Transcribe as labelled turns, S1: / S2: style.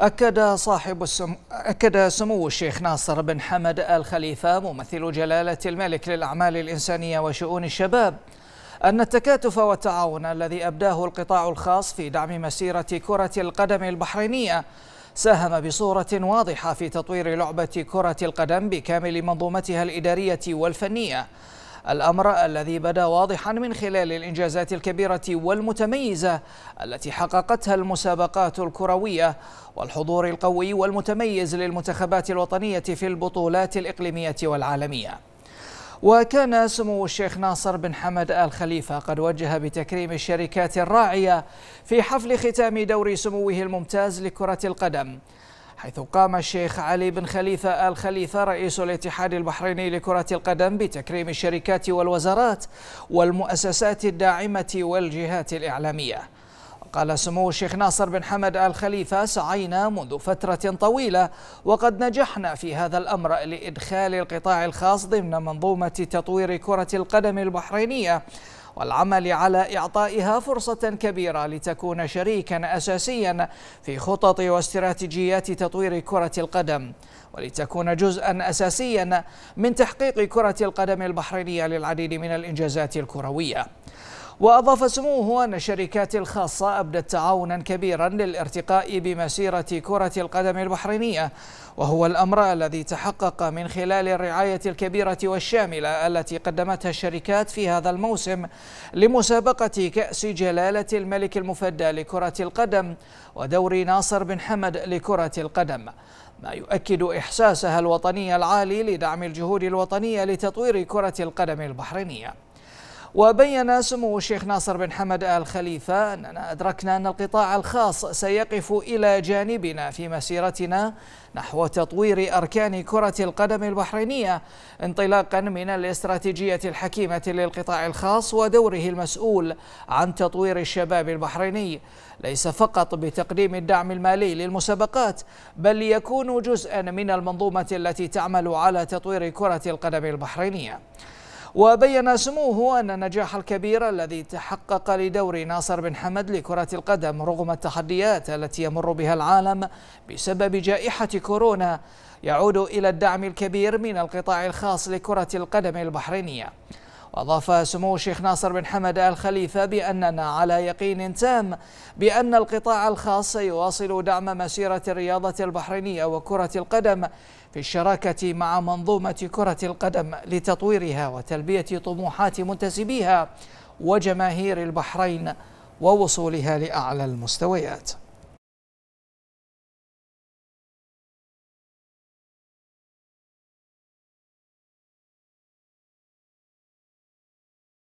S1: أكد صاحب السم... أكد سمو الشيخ ناصر بن حمد آل خليفة ممثل جلالة الملك للأعمال الإنسانية وشؤون الشباب أن التكاتف والتعاون الذي أبداه القطاع الخاص في دعم مسيرة كرة القدم البحرينية ساهم بصورة واضحة في تطوير لعبة كرة القدم بكامل منظومتها الإدارية والفنية الأمر الذي بدا واضحا من خلال الإنجازات الكبيرة والمتميزة التي حققتها المسابقات الكروية والحضور القوي والمتميز للمنتخبات الوطنية في البطولات الإقليمية والعالمية وكان سمو الشيخ ناصر بن حمد آل خليفة قد وجه بتكريم الشركات الراعية في حفل ختام دور سموه الممتاز لكرة القدم حيث قام الشيخ علي بن خليفة آل خليفة رئيس الاتحاد البحريني لكرة القدم بتكريم الشركات والوزارات والمؤسسات الداعمة والجهات الإعلامية قال سمو الشيخ ناصر بن حمد آل خليفة سعينا منذ فترة طويلة وقد نجحنا في هذا الأمر لإدخال القطاع الخاص ضمن منظومة تطوير كرة القدم البحرينية والعمل على إعطائها فرصة كبيرة لتكون شريكا أساسيا في خطط واستراتيجيات تطوير كرة القدم ولتكون جزءا أساسيا من تحقيق كرة القدم البحرينية للعديد من الإنجازات الكروية وأضاف سموه أن الشركات الخاصة أبدت تعاونا كبيرا للارتقاء بمسيرة كرة القدم البحرينية وهو الأمر الذي تحقق من خلال الرعاية الكبيرة والشاملة التي قدمتها الشركات في هذا الموسم لمسابقة كأس جلالة الملك المفدى لكرة القدم ودور ناصر بن حمد لكرة القدم ما يؤكد إحساسها الوطني العالي لدعم الجهود الوطنية لتطوير كرة القدم البحرينية وبين سمو الشيخ ناصر بن حمد آل خليفة أننا أدركنا أن القطاع الخاص سيقف إلى جانبنا في مسيرتنا نحو تطوير أركان كرة القدم البحرينية انطلاقا من الاستراتيجية الحكيمة للقطاع الخاص ودوره المسؤول عن تطوير الشباب البحريني ليس فقط بتقديم الدعم المالي للمسابقات بل يكون جزءا من المنظومة التي تعمل على تطوير كرة القدم البحرينية وبين سموه أن النجاح الكبير الذي تحقق لدور ناصر بن حمد لكرة القدم رغم التحديات التي يمر بها العالم بسبب جائحة كورونا يعود إلى الدعم الكبير من القطاع الخاص لكرة القدم البحرينية وأضاف سمو الشيخ ناصر بن حمد آل خليفة بأننا على يقين تام بأن القطاع الخاص سيواصل دعم مسيرة الرياضة البحرينية وكرة القدم في الشراكة مع منظومة كرة القدم لتطويرها وتلبية طموحات منتسبيها وجماهير البحرين ووصولها لأعلى المستويات